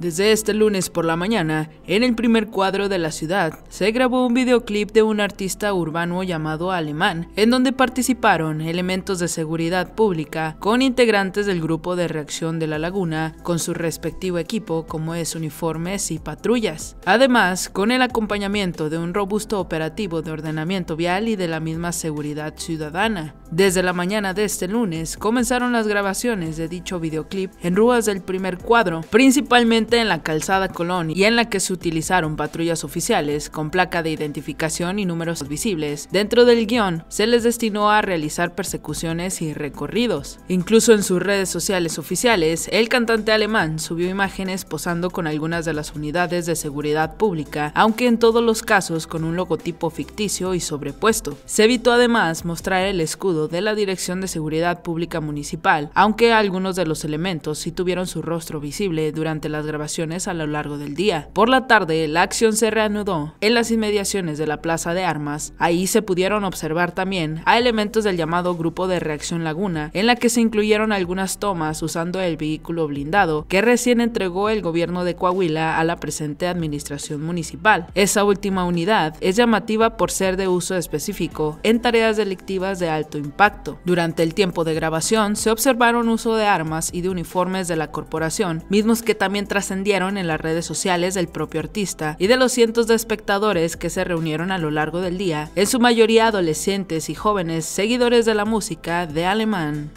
Desde este lunes por la mañana, en el primer cuadro de la ciudad, se grabó un videoclip de un artista urbano llamado Alemán, en donde participaron elementos de seguridad pública con integrantes del grupo de reacción de la laguna, con su respectivo equipo como es uniformes y patrullas. Además, con el acompañamiento de un robusto operativo de ordenamiento vial y de la misma seguridad ciudadana. Desde la mañana de este lunes comenzaron las grabaciones de dicho videoclip en rúas del primer cuadro, principalmente en la calzada Colón y en la que se utilizaron patrullas oficiales con placa de identificación y números visibles. Dentro del guión, se les destinó a realizar persecuciones y recorridos. Incluso en sus redes sociales oficiales, el cantante alemán subió imágenes posando con algunas de las unidades de seguridad pública, aunque en todos los casos con un logotipo ficticio y sobrepuesto. Se evitó además mostrar el escudo de la Dirección de Seguridad Pública Municipal, aunque algunos de los elementos sí tuvieron su rostro visible durante las grabaciones a lo largo del día. Por la tarde, la acción se reanudó en las inmediaciones de la Plaza de Armas. Ahí se pudieron observar también a elementos del llamado Grupo de Reacción Laguna, en la que se incluyeron algunas tomas usando el vehículo blindado que recién entregó el gobierno de Coahuila a la presente administración municipal. Esa última unidad es llamativa por ser de uso específico en tareas delictivas de alto impacto. Durante el tiempo de grabación se observaron uso de armas y de uniformes de la corporación, mismos que también tras ascendieron en las redes sociales del propio artista y de los cientos de espectadores que se reunieron a lo largo del día, en su mayoría adolescentes y jóvenes seguidores de la música de Alemán.